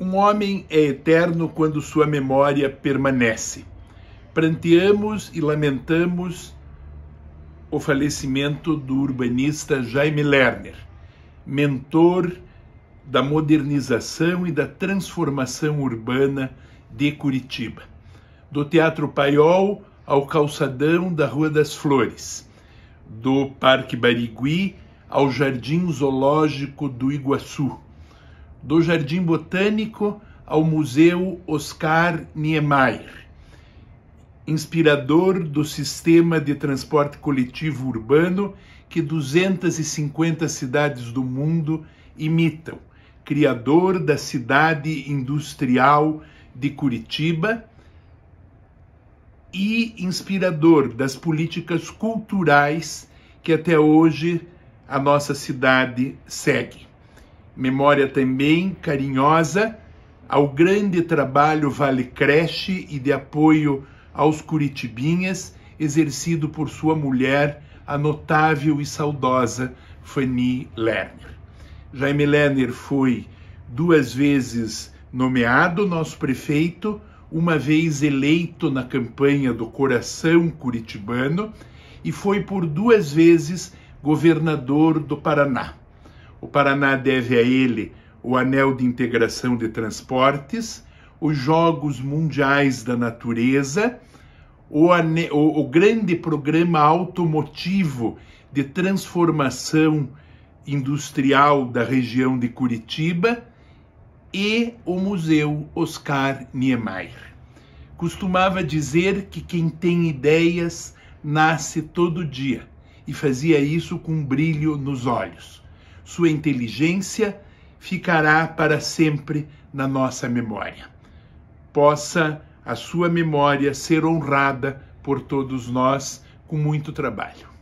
Um homem é eterno quando sua memória permanece. Pranteamos e lamentamos o falecimento do urbanista Jaime Lerner, mentor da modernização e da transformação urbana de Curitiba. Do Teatro Paiol ao calçadão da Rua das Flores, do Parque Barigui ao Jardim Zoológico do Iguaçu do Jardim Botânico ao Museu Oscar Niemeyer, inspirador do sistema de transporte coletivo urbano que 250 cidades do mundo imitam, criador da cidade industrial de Curitiba e inspirador das políticas culturais que até hoje a nossa cidade segue memória também carinhosa ao grande trabalho Vale Creche e de apoio aos Curitibinhas, exercido por sua mulher, a notável e saudosa Fanny Lerner. Jaime Lerner foi duas vezes nomeado nosso prefeito, uma vez eleito na campanha do coração curitibano e foi por duas vezes governador do Paraná. O Paraná deve a ele o anel de integração de transportes, os Jogos Mundiais da Natureza, o, ane... o, grande programa automotivo de transformação industrial da região de Curitiba e o Museu Oscar Niemeyer. Costumava dizer que quem tem ideias nasce todo dia e fazia isso com brilho nos olhos sua inteligência ficará para sempre na nossa memória. Possa a sua memória ser honrada por todos nós com muito trabalho.